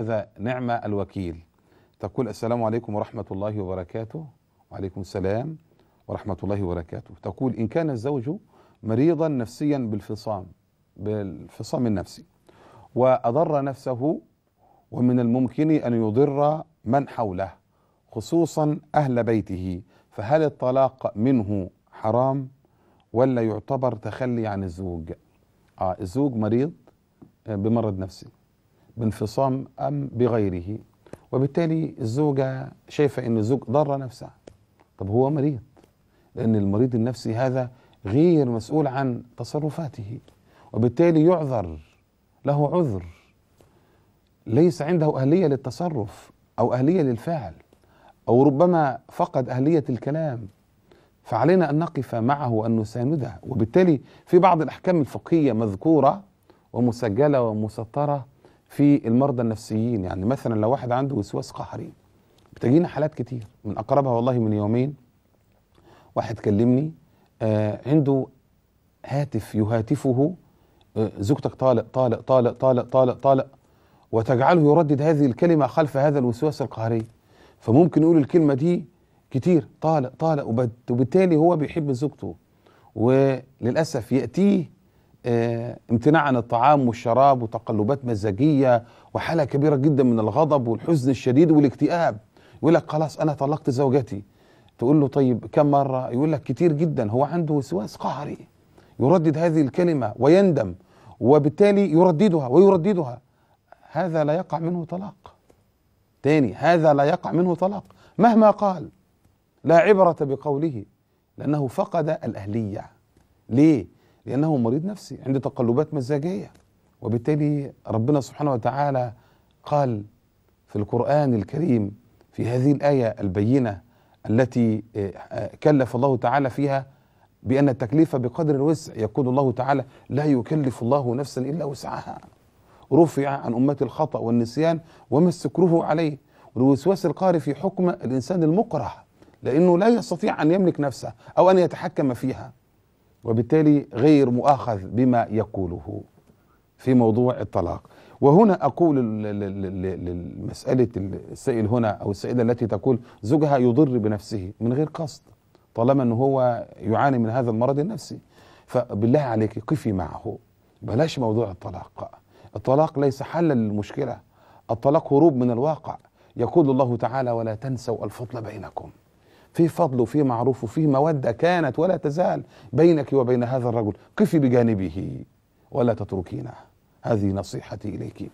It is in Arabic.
هذا نعمة الوكيل تقول السلام عليكم ورحمة الله وبركاته وعليكم السلام ورحمة الله وبركاته تقول إن كان الزوج مريضا نفسيا بالفصام بالفصام النفسي وأضر نفسه ومن الممكن أن يضر من حوله خصوصا أهل بيته فهل الطلاق منه حرام ولا يعتبر تخلي عن الزوج آه الزوج مريض آه، بمرض نفسي بانفصام أم بغيره وبالتالي الزوجة شايفة أن الزوج ضر نفسه طب هو مريض لأن المريض النفسي هذا غير مسؤول عن تصرفاته وبالتالي يعذر له عذر ليس عنده أهلية للتصرف أو أهلية للفعل أو ربما فقد أهلية الكلام فعلينا أن نقف معه وأن نسانده وبالتالي في بعض الأحكام الفقهية مذكورة ومسجلة ومسطرة في المرضى النفسيين يعني مثلا لو واحد عنده وسواس قهري بتجينا حالات كتير من اقربها والله من يومين واحد كلمني آه، عنده هاتف يهاتفه آه، زوجتك طالق طالق طالق طالق طالق طالق وتجعله يردد هذه الكلمه خلف هذا الوسواس القهري فممكن يقول الكلمه دي كتير طالق طالق وبالتالي هو بيحب زوجته وللاسف ياتيه آه، امتناع عن الطعام والشراب وتقلبات مزاجيه وحاله كبيره جدا من الغضب والحزن الشديد والاكتئاب يقول لك خلاص انا طلقت زوجتي تقول له طيب كم مره يقول لك كتير جدا هو عنده وسواس قهري يردد هذه الكلمه ويندم وبالتالي يرددها ويرددها هذا لا يقع منه طلاق تاني هذا لا يقع منه طلاق مهما قال لا عبره بقوله لانه فقد الاهليه ليه لأنه مريض نفسي عنده تقلبات مزاجية وبالتالي ربنا سبحانه وتعالى قال في القرآن الكريم في هذه الآية البينة التي آه، آه، كلف الله تعالى فيها بأن التكليف بقدر الوسع يقول الله تعالى لا يكلف الله نفسا إلا وسعها رفع عن أمة الخطأ والنسيان وما السكره عليه والوسواس القهري في حكم الإنسان المكره لأنه لا يستطيع أن يملك نفسه أو أن يتحكم فيها وبالتالي غير مؤاخذ بما يقوله في موضوع الطلاق وهنا أقول لمساله السائل هنا أو السائلة التي تقول زوجها يضر بنفسه من غير قصد طالما أنه هو يعاني من هذا المرض النفسي فبالله عليك قفي معه بلاش موضوع الطلاق الطلاق ليس حلا للمشكلة الطلاق هروب من الواقع يقول الله تعالى ولا تنسوا الفضل بينكم في فضل وفي معروف وفي مودة كانت ولا تزال بينك وبين هذا الرجل قفي بجانبه ولا تتركينه هذه نصيحتي إليك